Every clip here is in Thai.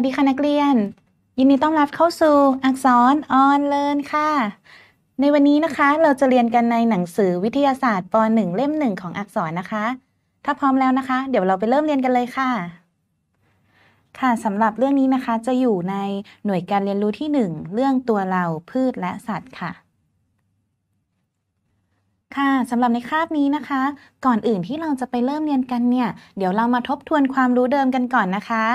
วัสดีค่ะนักเรียน ยินดีต้อนรับเข้าสู่อักษรออนเลิร์นค่ะ ในวันนี้นะคะเราจะเรียนกันในหนังสือวิทยาศาสตร์ป .1 เล่มหนึ่งของอักษรนะคะถ้าพร้อมแล้วนะคะ เดี๋ยวเราไปเริ่มเรียนกันเลยค่ะ ค่ะสำหรับเรื่องนี้นะคะ จะอยู่ในหน่วยการเรียนรู้ที่ 1 เรื่องตัวเราพืชและสัตว์ค่ะ ค่ะสำหรับในคาบนี้นะคะ ก่อนอื่นที่เราจะไปเริ่มเรียนกันเนี่ยเดี๋ยวเรามาทบทวนความรู้เดิมกันก่อนนะคะ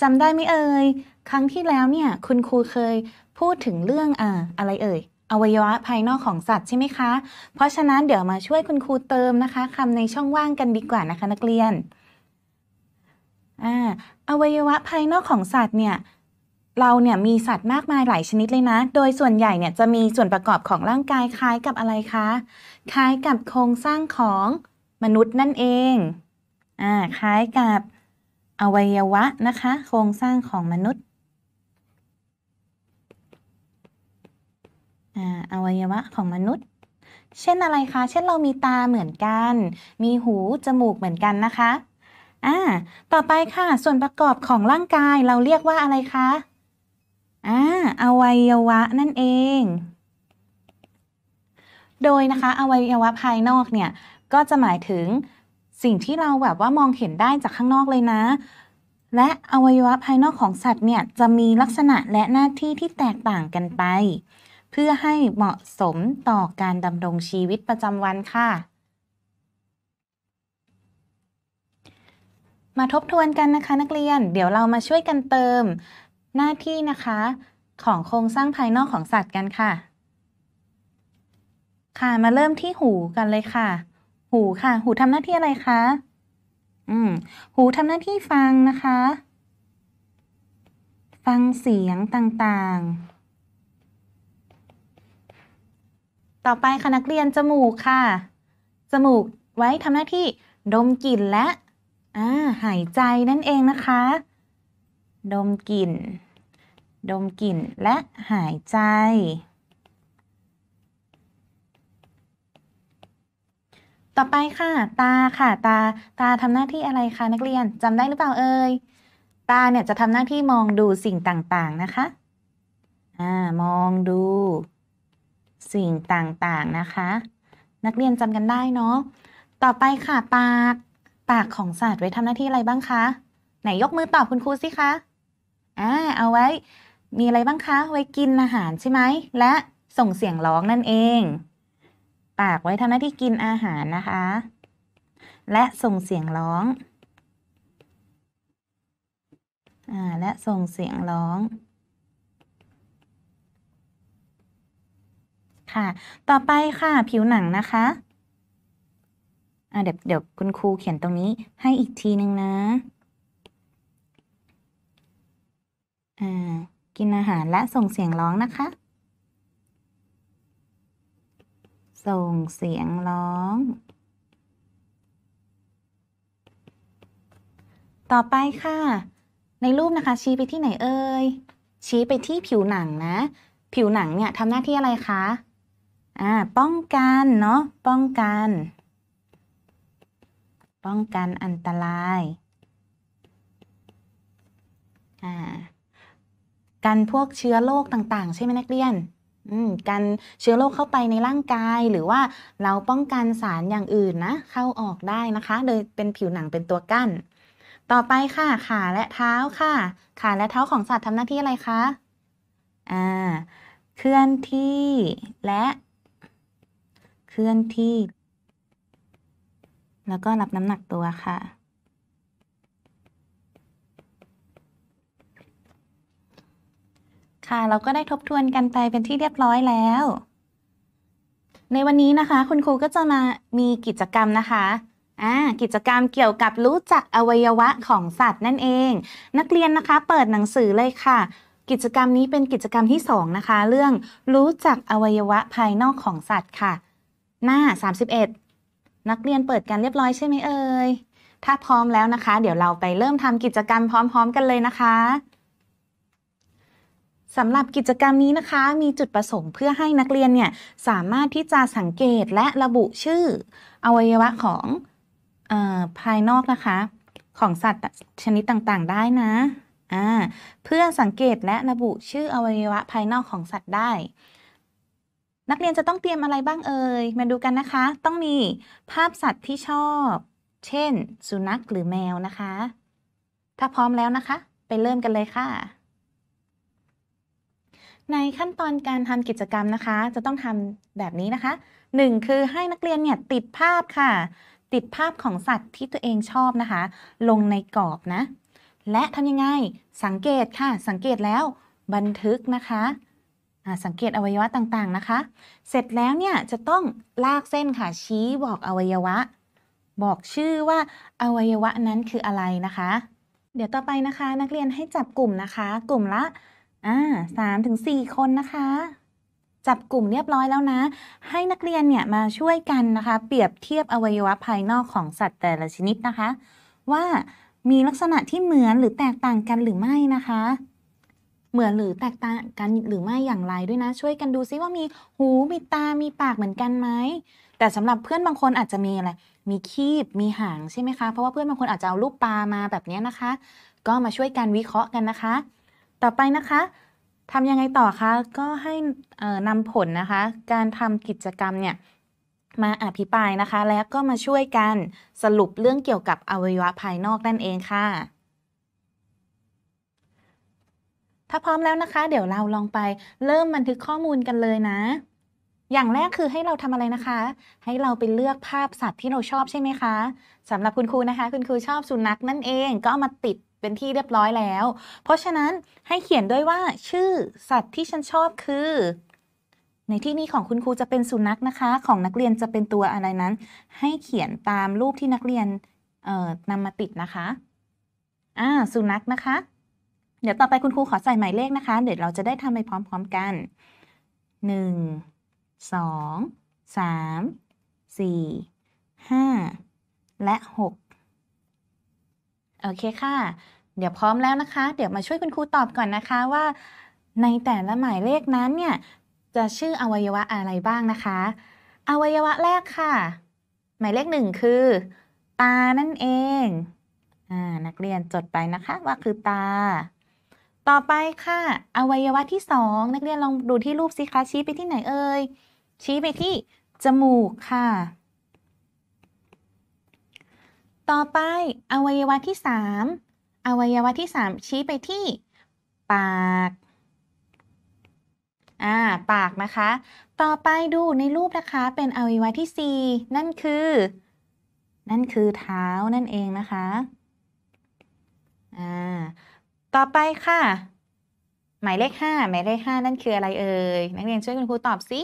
จำได้ไหมเอ่ย ครั้งที่แล้วเนี่ยคุณครูเคยพูดถึงเรื่องอ่าอะไรเอ่ย อวัยวะภายนอกของสัตว์ใช่ไหมคะ เพราะฉะนั้นเดี๋ยวมาช่วยคุณครูเติมนะคะคำในช่องว่างกันดีกว่านะคะนักเรียน อ่า อวัยวะภายนอกของสัตว์เนี่ยเราเนี่ยมีสัตว์มากมายหลายชนิดเลยนะ โดยส่วนใหญ่เนี่ยจะมีส่วนประกอบของร่างกายคล้ายกับอะไรคะ คล้ายกับโครงสร้างของมนุษย์นั่นเอง อ่า คล้ายกับอวัยวะนะคะ โครงสร้างของมนุษย์ อวัยวะของมนุษย์ เช่นอะไรคะเช่นเรามีตาเหมือนกัน มีหู จมูกเหมือนกันนะคะ อ่าต่อไปค่ะส่วนประกอบของร่างกายเราเรียกว่าอะไรคะอ่าอวัยวะนั่นเอง โดยนะคะ อวัยวะภายนอกเนี่ยก็จะหมายถึงสิ่งที่เราแบบว่ามองเห็นได้จากข้างนอกเลยนะ และอวัยวะภายนอกของสัตว์เนี่ยจะมีลักษณะและหน้าที่ที่แตกต่างกันไปเพื่อให้เหมาะสมต่อการดำรงชีวิตประจำวันค่ะ มาทบทวนกันนะคะนักเรียน เดี๋ยวเรามาช่วยกันเติมหน้าที่นะคะของโครงสร้างภายนอกของสัตว์กันค่ะ ค่ะ มาเริ่มที่หูกันเลยค่ะหูค่ะ หูทำหน้าที่อะไรคะ อืมหูทำหน้าที่ฟังนะคะฟังเสียงต่างๆ ต่อไปคณะเรียนจมูกค่ะ จมูกไว้ทำหน้าที่ดมกลิ่นและอ่าหายใจนั่นเองนะคะ ดมกลิ่น ดมกลิ่นและหายใจต่อไปค่ะตาค่ะตาตาทำหน้าที่อะไรคะ นักเรียนจำได้หรือเปล่า เอ่ยตาเนี่ยจะทำหน้าที่มองดูสิ่งต่างๆนะคะอ่ามองดู สิ่งต่างๆนะคะ นักเรียนจำกันได้เนาะต่อไปค่ะปากปากของสัตว์ไว้ทำหน้าที่อะไรบ้างคะ ไหนยกมือตอบคุณครูสิคะอ่าเอาไว้ มีอะไรบ้างคะไว้กินอาหารใช่ไหมและส่งเสียงร้องนั่นเองปาก ไว้ทำหน้าที่กินอาหารนะคะ และส่งเสียงร้องอและส่งเสียงร้อง ค่ะต่อไปค่ะผิวหนังนะคะเดี๋ยวเดี๋ยวคุณครูเขียนตรงนี้ให้อีกทีหนึ่งนะ อ่า กินอาหารและส่งเสียง ร้องนะคะส่งเสียงร้อง ต่อไปค่ะ ในรูปนะคะชี้ไปที่ไหนเอ่ย ชี้ไปที่ผิวหนังนะ ผิวหนังเนี่ยทำหน้าที่อะไรคะ อ่า ป้องกันเนาะ ป้องกัน ป้องกันอันตราย อ่า กันพวกเชื้อโรคต่างๆ ใช่ไหมนักเรียนกันเชื้อโรคเข้าไปในร่างกายหรือว่าเราป้องกันสารอย่างอื่นนะ เข้าออกได้นะคะ โดยเป็นผิวหนังเป็นตัวกั้นต่อไปค่ะ ขาและเท้าค่ะ ขาและเท้าของสัตว์ทำหน้าที่อะไรคะอ่าเคลื่อนที่และ เคลื่อนที่ แล้วก็รับน้ำหนักตัวค่ะค่ะเรา ก็ได้ทบทวนกันไป เป็นที่เรียบร้อยแล้ว ในวันนี้ นะคะ คุณครู ก็จะมามีกิจกรรมนะคะ อ่า กิจกรรมเกี่ยวกับรู้จัก อวัยวะ ของ สัตว์ นั่นเอง นักเรียนนะคะเปิดหนังสือ เลยค่ะ กิจกรรมนี้เป็นกิจกรรมที่ 2 นะคะ เรื่องรู้จัก อวัยวะ ภายนอกของ สัตว์ ค่ะ หน้า 31 นักเรียนเปิดกันเรียบร้อย ใช่ไหมเอ่ย ถ้าพร้อมแล้วนะคะ เดี๋ยวเรา ไป เริ่มทำกิจกรรม พร้อม ๆ กันเลยนะคะสำหรับกิจกรรมนี้นะคะมีจุดประสงค์เพื่อให้นักเรียนเนี่ยสามารถที่จะสังเกตและระบุชื่ออวัยวะของอภายนอกนะคะ ของสัตว์ชนิดต่างๆ ได้นะะเพื่อสังเกตและระบุชื่ออวัยวะภายนอกของสัตว์ได้ นักเรียนจะต้องเตรียมอะไรบ้างเอ่ยมาดูกันนะคะ ต้องมีภาพสัตว์ที่ชอบ เช่น สุนัขหรือแมวนะคะ ถ้าพร้อมแล้วนะคะไปเริ่มกันเลยค่ะในขั้นตอนการทำกิจกรรมนะคะ จะต้องทำแบบนี้นะคะ 1 คือให้นักเรียนเนี่ยติดภาพค่ะ ติดภาพของสัตว์ที่ตัวเองชอบนะคะ ลงในกรอบนะ และทำยังไง สังเกตค่ะ สังเกตแล้ว บันทึกนะคะสังเกตอวัยวะต่างๆนะคะ เสร็จแล้วเนี่ยจะต้องลากเส้นค่ะชี้บอกอวัยวะ บอกชื่อว่า อวัยวะนั้นคืออะไรนะคะ เดี๋ยวต่อไปนะคะ นักเรียนให้จับกลุ่มนะคะ กลุ่มละอ่าสามถึงสี่คนนะคะ จับกลุ่มเรียบร้อยแล้วนะ ให้นักเรียนเนี่ยมาช่วยกันนะคะ เปรียบเทียบอวัยวะภายนอกของสัตว์แต่ละชนิดนะคะ ว่ามีลักษณะที่เหมือนหรือแตกต่างกันหรือไม่นะคะ เหมือนหรือแตกต่างกันหรือไม่อย่างไรด้วยนะ ช่วยกันดูซิว่ามีหูมีตามีปากเหมือนกันไหมแต่สำหรับเพื่อนบางคนอาจจะมีอะไร มีคีบมีหางใช่ไหมคะเพราะว่าเพื่อนบางคนอาจจะเอารูปปลามาแบบนี้นะคะ ก็มาช่วยกันวิเคราะห์กันนะคะต่อไปนะคะ ทำยังไงต่อคะ ก็ให้นำผลนะคะ การทำกิจกรรมเนี่ยมาอภิปรายนะคะ แล้วก็มาช่วยกันสรุปเรื่องเกี่ยวกับอวัยวะภายนอกนั่นเองค่ะ ถ้าพร้อมแล้วนะคะ เดี๋ยวเราลองไปเริ่มบันทึกข้อมูลกันเลยนะอย่างแรกคือให้เราทำอะไรนะคะ ให้เราไปเลือกภาพสัตว์ที่เราชอบใช่ไหมคะสำหรับคุณครูนะคะ คุณครูชอบสุนัขนั่นเองก็เอามาติดเป็นที่เรียบร้อยแล้ว เพราะฉะนั้นให้เขียนด้วยว่าชื่อสัตว์ที่ฉันชอบคือ ในที่นี้ของคุณครูจะเป็นสุนัขนะคะ ของนักเรียนจะเป็นตัวอะไรนั้น ให้เขียนตามรูปที่นักเรียนนำมาติดนะคะ อ่า สุนัขนะคะ เดี๋ยวต่อไปคุณครูขอใส่หมายเลขนะคะ เดี๋ยวเราจะได้ทำไปพร้อม ๆกันหนึ่งสอง สาม สี่ ห้า และหก โอเคค่ะ เดี๋ยวพร้อมแล้วนะคะ เดี๋ยวมาช่วยคุณครูตอบก่อนนะคะว่าในแต่ละหมายเลขนั้นเนี่ยจะชื่ออวัยวะอะไรบ้างนะคะ อวัยวะแรกค่ะ หมายเลขหนึ่งคือ ตานั่นเองอ่านักเรียนจดไปนะคะว่าคือตา ต่อไปค่ะ อวัยวะที่สองนักเรียนลองดูที่รูปสิคะชี้ไปที่ไหนเอ่ยชี้ไปที่ จมูกค่ะ ต่อไปอวัยวะที่ 3 อวัยวะที่ 3 ชี้ไปที่ปากอ่าปาก นะคะ ต่อไปดูในรูปนะคะเป็นอวัยวะที่ 4 นั่นคือ นั่นคือเท้านั่นเองนะคะอ่าต่อไปค่ะ หมายเลข5หมายเลข5นั่นคืออะไรเอ่ยนักเรียนช่วยคุณครูตอบสิ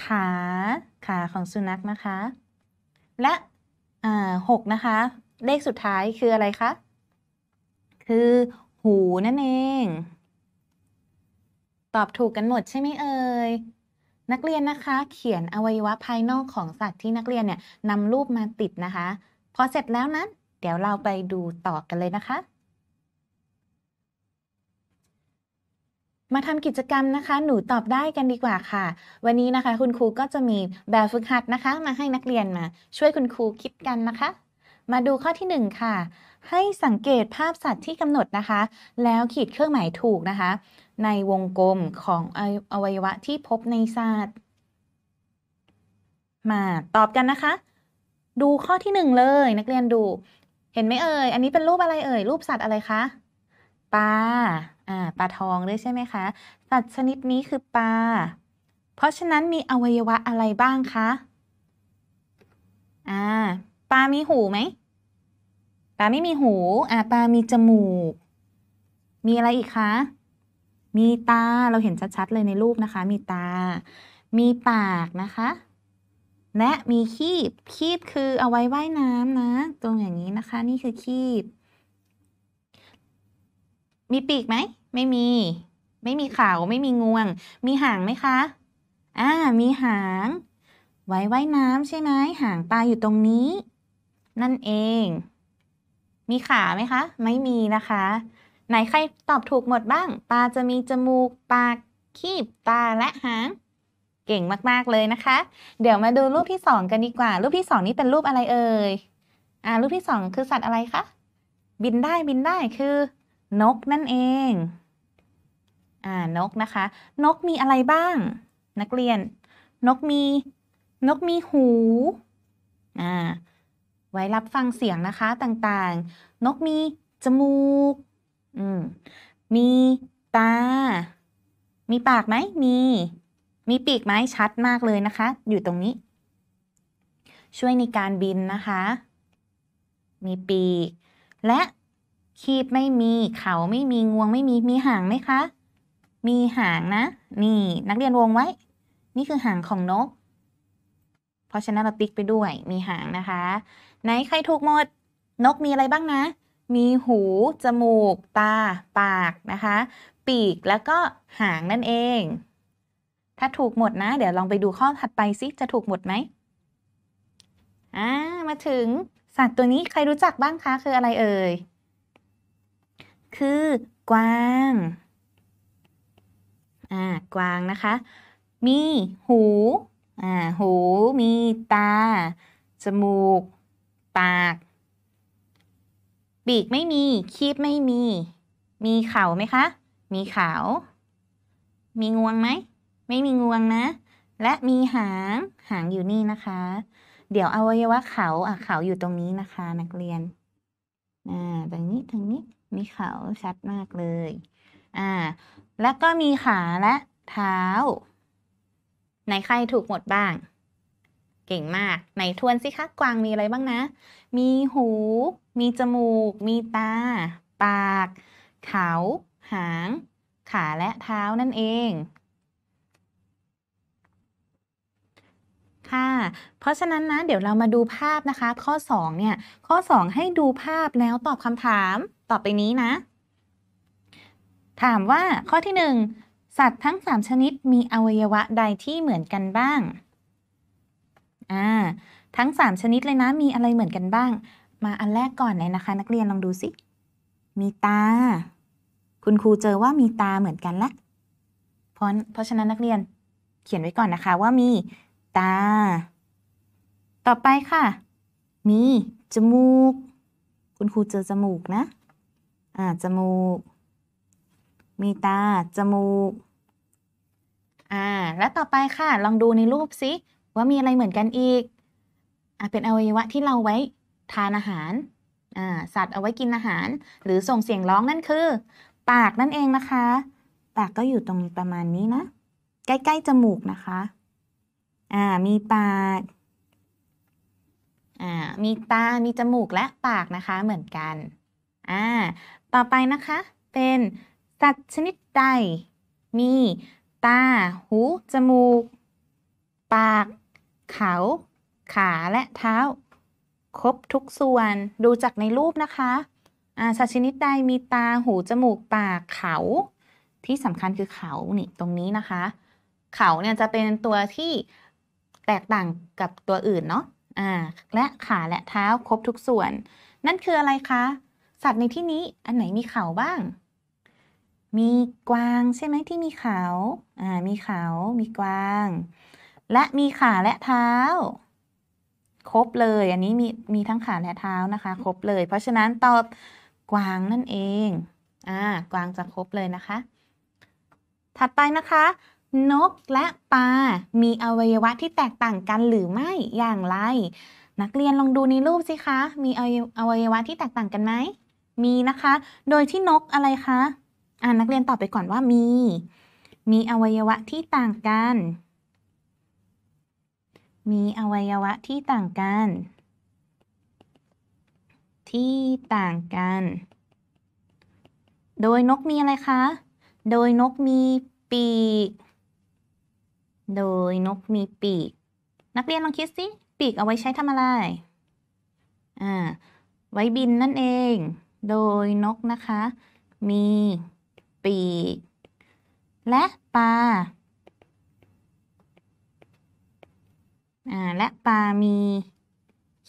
ขา ขาของสุนัขนะคะ และหกนะคะ เลขสุดท้ายคืออะไรคะ คือหู นั่นเอง ตอบถูกกันหมด ใช่ไหมเอ่ยนักเรียนนะคะเขียน อวัยวะ ภายนอกของสัตว์ที่นักเรียน เนี่ยนำรูปมาติดนะคะ พอเสร็จแล้วนั้น เดี๋ยวเราไปดู ต่อกันเลยนะคะมาทำกิจกรรมนะคะ หนูตอบได้กันดีกว่าค่ะ วันนี้นะคะ คุณครูก็จะมีแบบฝึกหัดนะคะมาให้นักเรียนมา ช่วยคุณครูคิดกันนะคะ มาดูข้อที่1ค่ะ ให้สังเกตภาพสัตว์ที่กำหนดนะคะ แล้วขีดเครื่องหมายถูกนะคะ ในวงกลมของอวัยวะที่พบในสัตว์ มาตอบกันนะคะ ดูข้อที่ 1 เลย นักเรียนดู เห็นไหมเอ่ย อันนี้เป็นรูปอะไรเอ่ย รูปสัตว์อะไรคะ ปลา่าปลาทองด้วยใช่ไหมคะ สัตว์ชนิดนี้คือปลา เพราะฉะนั้นมีอวัยวะอะไรบ้างคะอ่าปลา มีหูไหมปลาไม่มีหู อ่าปลา มีจมูก มีอะไรอีกคะ มีตา เราเห็นชัด ๆ เลยในรูปนะคะ มีตา มีปากนะคะ และมีคีบคีบคือเอาไว้ว่ายน้ำนะ ตรงอย่างนี้นะคะนี่คือคีบ มีปีกไหมไม่มี ไม่มีเขา ไม่มีงวง มีหางไหมคะ อ่า มีหาง ไว้ ไว้ น้ำใช่ไหมหางปลาอยู่ตรงนี้ นั่นเอง มีขาไหมคะ ไม่มีนะคะ ไหนใครตอบถูกหมดบ้าง ปลาจะมีจมูก ปากคีบ ตา และหาง เก่งมากๆเลยนะคะ เดี๋ยวมาดูรูปที่สองกันดีกว่า รูปที่สองนี้เป็น รูปอะไรเอ่ย อ่า รูปที่สองคือสัตว์อะไรคะ บินได้บินได้ คือ นกนั่นเองอ่านกนะคะ นกมีอะไรบ้าง นักเรียน นกมีนกมีหู อ่า ไว้รับฟังเสียงนะคะต่างๆ นกมีจมูกอืม มีตา มีปากไหมมี มีปีกไหมชัดมากเลยนะคะ อยู่ตรงนี้ ช่วยในการบินนะคะ มีปีก และคีบไม่มี เขาไม่มีงวงไม่มีมีหางไหมคะมีหางนะนี่นักเรียนวงไว้ นี่คือหางของนก เพราะฉะนั้นเราติ๊กไปด้วยมีหางนะคะ ไหน ใครถูกหมดนกมีอะไรบ้างนะ มีหู จมูก ตา ปากนะคะ ปีกแล้วก็หางนั่นเอง ถ้าถูกหมดนะ เดี๋ยวลองไปดูข้อถัดไปซิจะถูกหมดไหมอ่ามาถึงสัตว์ตัวนี้ใครรู้จักบ้างคะคืออะไรเอ่ยคือกวางอ่ากวางนะคะ มีหูอ่าหูมีตา จมูก ปากปีกไม่มีคีบไม่มี มีเข่าไหมคะ มีเขา มีงวงไหม ไม่มีงวงนะ และมีหาง หางอยู่นี่นะคะ เดี๋ยวอวัยวะเขา อ่ะเขาอยู่ตรงนี้นะคะนักเรียนอ่าตรงนี้ตรงนี้ มีเขา ชัดมากเลยอ่า แล้วก็มีขาและเท้า ในใครถูกหมดบ้าง เก่งมากในทวนสิคะกวางมีอะไรบ้างนะ มีหู มีจมูก มีตา ปากเขา หาง ขาและเท้านั่นเอง ค่ะเพราะฉะนั้นนะ เดี๋ยวเรามาดูภาพนะคะ ข้อ2เนี่ย ข้อ 2 ให้ดูภาพแล้วตอบคำถามต่อไปนี้นะถามว่าข้อที่ 1 สัตว์ทั้ง 3 ชนิดมีอวัยวะใดที่เหมือนกันบ้างอ่าทั้ง3ชนิดเลยนะ มีอะไรเหมือนกันบ้าง มาอันแรก ก่อนเลยนะคะ นักเรียน ลองดูสิมีตา คุณครูเจอว่ามีตาเหมือนกันละ เพราะเพราะฉะนั้นนักเรียนเขียนไว้ก่อนนะคะว่ามีตา ต่อไปค่ะ มี จมูก คุณครูเจอจมูกนะอ่าจมูกมีตา จมูก อ่า และต่อไปค่ะ ลองดูในรูปสิว่ามีอะไรเหมือนกันอีก อ่าเป็นอวัยวะที่เราไว้ทานอาหาร อ่า สัตว์เอาไว้กินอาหาร หรือส่งเสียงร้องนั่นคือ ปากนั่นเองนะคะ ปากก็อยู่ตรงประมาณนี้นะ ใกล้ๆจมูกนะคะ อ่า มีปาก อ่า มีตา มีจมูกและปากนะคะเหมือนกัน อ่า ต่อไปนะคะเป็นสัตว์ชนิดใดมีตาหู จมูก ปาก เขา ขาและเท้า ครบทุกส่วน ดูจากในรูปนะคะ สัตว์ชนิดใดมีตาหู จมูกปากเขา ที่สำคัญคือเขานี่ตรงนี้นะคะ เขาเนี่ยจะเป็นตัวที่แตกต่างกับตัวอื่นเนาะอ่าและขาและเท้าครบทุกส่วน นั่นคืออะไรคะ สัตว์ในที่นี้อันไหนมีเขาบ้างมีกวางใช่ไหมที่มีเขาอ่า มีเขามีกวาง และมีขาและเท้า ครบเลย อันนี้ มี มีทั้งขาและเท้านะคะ ครบเลย เพราะฉะนั้นตอบกวางนั่นเอง อ่า กวางจะครบเลยนะคะ ถัดไปนะคะ นกและปลา มีอวัยวะที่แตกต่างกันหรือไม่ อย่างไร นักเรียนลองดูในรูปสิคะ มีอวัยวะที่แตกต่างกันไหม มีนะคะ โดยที่นกอะไรคะอ่านักเรียนตอบไปก่อนว่ามี มีอวัยวะที่ต่างกัน มีอวัยวะที่ต่างกัน ที่ต่างกัน โดยนกมีอะไรคะ โดยนกมีปีก โดยนกมีปีก นักเรียนลองคิดสิ ปีกเอาไว้ใช้ทำอะไร อ่า ไว้บินนั่นเอง โดยนกนะคะ มีปีกและปลา และปลา มี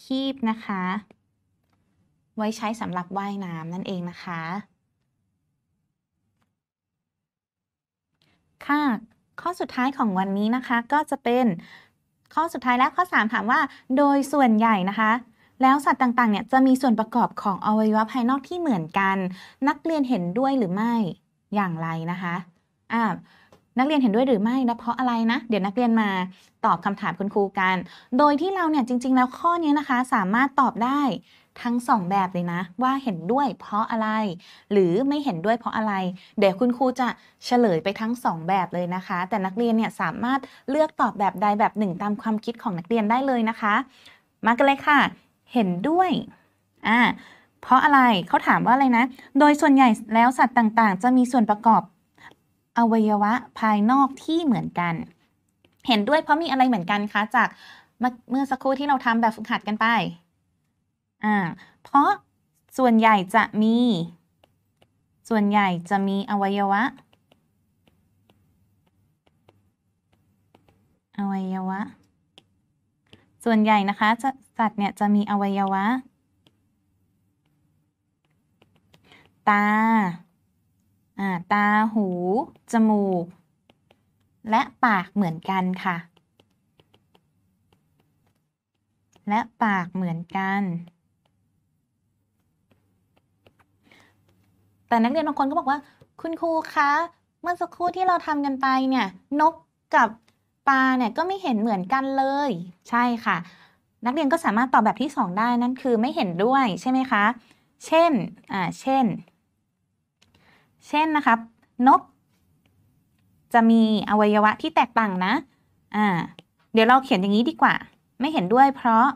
คีบนะคะ ไว้ใช้สำหรับว่ายน้ำนั่นเองนะคะ ค่ะ ข้อสุดท้ายของวันนี้นะคะ ก็จะเป็นข้อสุดท้ายและข้อ 3 ถามว่าโดยส่วนใหญ่นะคะ แล้วสัตว์ต่างๆ เนี่ย จะมีส่วนประกอบของอวัยวะภายนอกที่เหมือนกัน นักเรียนเห็นด้วยหรือไม่อย่างไรนะคะอ่านักเรียนเห็นด้วยหรือไม่ และเพราะอะไรนะ เดี๋ยวนักเรียนมาตอบคำถามคุณครูกัน โดยที่เราเนี่ยจริง ๆแล้วข้อนี้นะคะ สามารถตอบได้ทั้ง 2 แบบเลยนะ ว่าเห็นด้วยเพราะอะไร หรือไม่เห็นด้วยเพราะอะไร เดี๋ยวคุณครูจะเฉลยไปทั้ง 2 แบบเลยนะคะ แต่นักเรียนเนี่ยสามารถเลือกตอบแบบใดแบบหนึ่งตามความคิดของนักเรียนได้เลยนะคะ มากันเลยค่ะ เห็นด้วยอ่าเพราะอะไรเขาถามว่าอะไรนะ โดยส่วนใหญ่แล้วสัตว์ต่าง ๆ จะมีส่วนประกอบอวัยวะภายนอกที่เหมือนกัน เห็นด้วยเพราะมีอะไรเหมือนกันคะจากเมื่อสักครู่ที่เราทำแบบฝึกหัดกันไปอ่าเพราะส่วนใหญ่จะมี ส่วนใหญ่จะมีอวัยวะ อวัยวะ ส่วนใหญ่นะคะสัตว์เนี่ย จะมีอวัยวะตา อ่า ตา หู จมูก และปากเหมือนกันค่ะ และปากเหมือนกัน แต่นักเรียนบางคนก็บอกว่า คุณครูคะ เมื่อสักครู่ที่เราทำกันไปเนี่ย นกกับปลาเนี่ย ก็ไม่เห็นเหมือนกันเลย ใช่ค่ะ นักเรียนก็สามารถตอบแบบที่ 2 ได้ นั่นคือไม่เห็นด้วยใช่ไหมคะ เช่น อ่า เช่นเช่นนะครับนก จะมีอวัยวะที่แตกต่างนะอ่าเดี๋ยวเราเขียนอย่างนี้ดีกว่าไม่เห็นด้วยเพราะ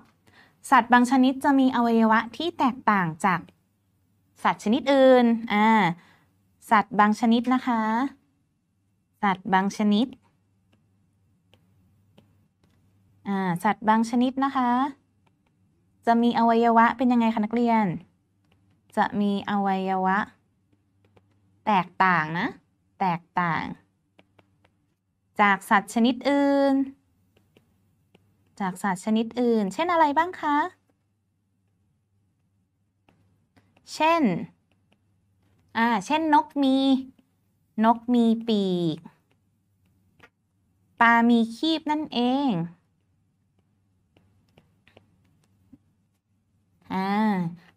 สัตว์บางชนิดจะมีอวัยวะที่แตกต่างจากสัตว์ชนิดอื่นอ่าสัตว์บางชนิดนะคะ สัตว์บางชนิดอ่าสัตว์บางชนิดนะคะ จะมีอวัยวะเป็นยังไงคะนักเรียน จะมีอวัยวะแตกต่างนะแตกต่าง จากสัตว์ชนิดอื่น จากสัตว์ชนิดอื่นเช่นอะไรบ้างคะ เช่นอ่าเช่นนกมี นกมีปีกปลามีคีบนั่นเอง อ่า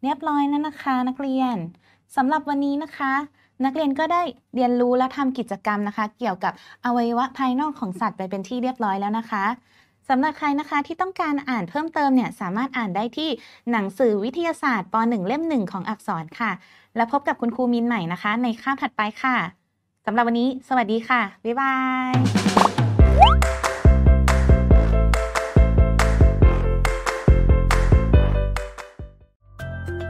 เรียบร้อยแล้วนะคะนักเรียนสำหรับวันนี้นะคะนักเรียนก็ได้เรียนรู้และทำกิจกรรมนะคะ เกี่ยวกับอวัยวะภายนอกของสัตว์ไปเป็นที่เรียบร้อยแล้วนะคะสำหรับใครนะคะที่ต้องการอ่านเพิ่มเติมเนี่ย สามารถอ่านได้ที่หนังสือวิทยาศาสตร์ป .1 เล่ม 1 ของอักษรค่ะ แล้วพบกับคุณครูมินใหม่นะคะในคาบถัดไปค่ะสำหรับวันนี้ สวัสดีค่ะ บ๊ายบาย